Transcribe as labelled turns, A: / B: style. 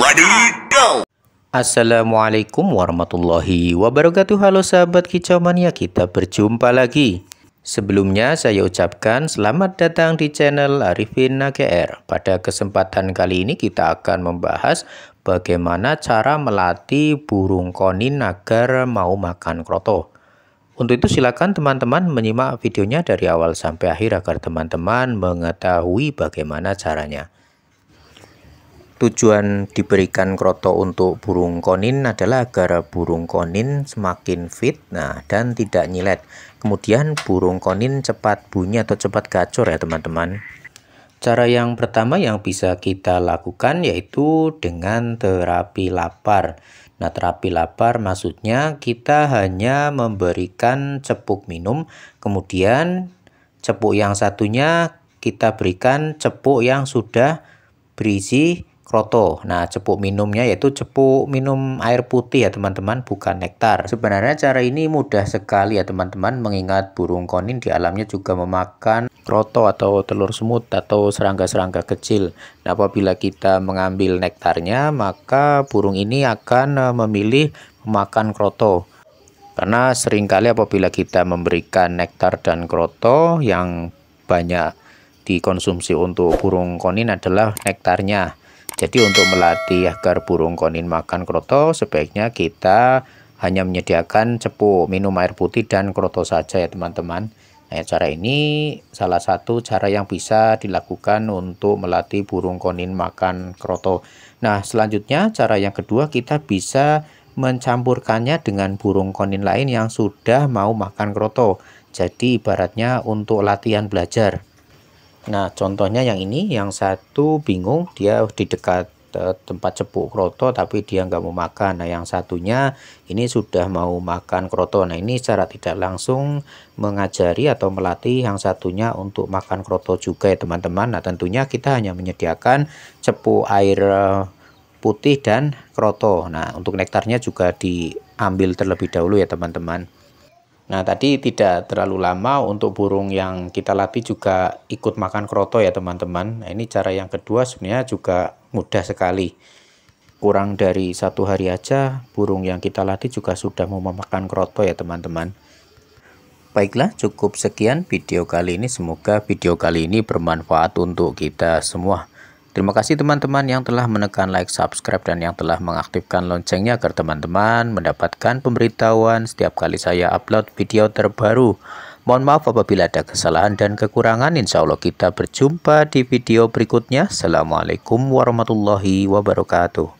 A: Ready, go! Assalamualaikum warahmatullahi wabarakatuh Halo sahabat kicau mania kita berjumpa lagi Sebelumnya saya ucapkan selamat datang di channel Arifin Nagr Pada kesempatan kali ini kita akan membahas bagaimana cara melatih burung konin agar mau makan kroto Untuk itu silakan teman-teman menyimak videonya dari awal sampai akhir agar teman-teman mengetahui bagaimana caranya Tujuan diberikan kroto untuk burung konin adalah agar burung konin semakin fit nah dan tidak nyilet. Kemudian burung konin cepat bunyi atau cepat gacor ya teman-teman. Cara yang pertama yang bisa kita lakukan yaitu dengan terapi lapar. Nah, terapi lapar maksudnya kita hanya memberikan cepuk minum, kemudian cepuk yang satunya kita berikan cepuk yang sudah berisi kroto. Nah, cepuk minumnya yaitu cepuk minum air putih ya teman-teman, bukan nektar. Sebenarnya cara ini mudah sekali ya teman-teman, mengingat burung konin di alamnya juga memakan kroto atau telur semut atau serangga-serangga kecil. Nah, apabila kita mengambil nektarnya, maka burung ini akan eh, memilih memakan kroto karena seringkali apabila kita memberikan nektar dan kroto yang banyak dikonsumsi untuk burung konin adalah nektarnya jadi untuk melatih agar burung konin makan kroto sebaiknya kita hanya menyediakan cepuk, minum air putih dan kroto saja ya teman-teman. Nah, ya, cara ini salah satu cara yang bisa dilakukan untuk melatih burung konin makan kroto. Nah, selanjutnya cara yang kedua kita bisa mencampurkannya dengan burung konin lain yang sudah mau makan kroto. Jadi ibaratnya untuk latihan belajar. Nah, contohnya yang ini, yang satu bingung, dia di dekat eh, tempat cepuk kroto tapi dia nggak mau makan. Nah, yang satunya ini sudah mau makan kroto. Nah, ini secara tidak langsung mengajari atau melatih yang satunya untuk makan kroto juga ya, teman-teman. Nah, tentunya kita hanya menyediakan cepuk air eh, putih dan kroto. Nah, untuk nektarnya juga diambil terlebih dahulu ya, teman-teman. Nah tadi tidak terlalu lama untuk burung yang kita latih juga ikut makan kroto ya teman-teman. Nah, ini cara yang kedua sebenarnya juga mudah sekali. Kurang dari satu hari aja burung yang kita latih juga sudah mau memakan kroto ya teman-teman. Baiklah cukup sekian video kali ini. Semoga video kali ini bermanfaat untuk kita semua. Terima kasih teman-teman yang telah menekan like, subscribe, dan yang telah mengaktifkan loncengnya agar teman-teman mendapatkan pemberitahuan setiap kali saya upload video terbaru. Mohon maaf apabila ada kesalahan dan kekurangan. Insya Allah kita berjumpa di video berikutnya. Assalamualaikum warahmatullahi wabarakatuh.